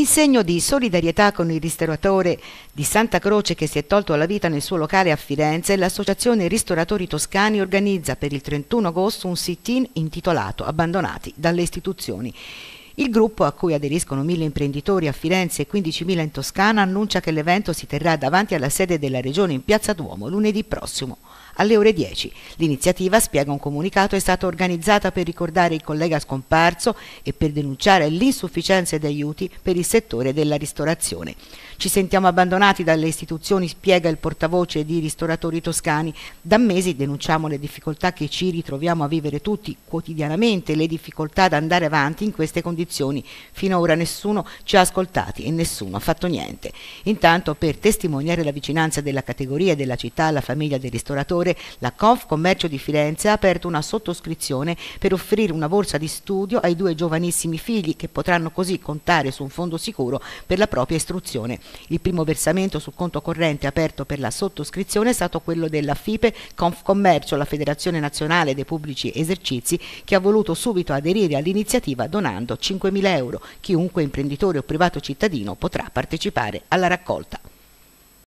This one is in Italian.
in segno di solidarietà con il ristoratore di Santa Croce che si è tolto la vita nel suo locale a Firenze, l'associazione Ristoratori Toscani organizza per il 31 agosto un sit-in intitolato Abbandonati dalle istituzioni. Il gruppo, a cui aderiscono mille imprenditori a Firenze e 15.000 in Toscana, annuncia che l'evento si terrà davanti alla sede della Regione in Piazza Duomo lunedì prossimo alle ore 10. L'iniziativa, spiega un comunicato, è stata organizzata per ricordare il collega scomparso e per denunciare l'insufficienza di aiuti per il settore della ristorazione. Ci sentiamo abbandonati dalle istituzioni, spiega il portavoce di ristoratori toscani. Da mesi denunciamo le difficoltà che ci ritroviamo a vivere tutti quotidianamente, le difficoltà ad andare avanti in queste condizioni. Finora nessuno ci ha ascoltati e nessuno ha fatto niente. Intanto, per testimoniare la vicinanza della categoria e della città alla famiglia del ristoratore, novembre la Confcommercio di Firenze ha aperto una sottoscrizione per offrire una borsa di studio ai due giovanissimi figli che potranno così contare su un fondo sicuro per la propria istruzione. Il primo versamento sul conto corrente aperto per la sottoscrizione è stato quello della FIPE Confcommercio, la Federazione Nazionale dei Pubblici Esercizi, che ha voluto subito aderire all'iniziativa donando 5.000 euro. Chiunque imprenditore o privato cittadino potrà partecipare alla raccolta.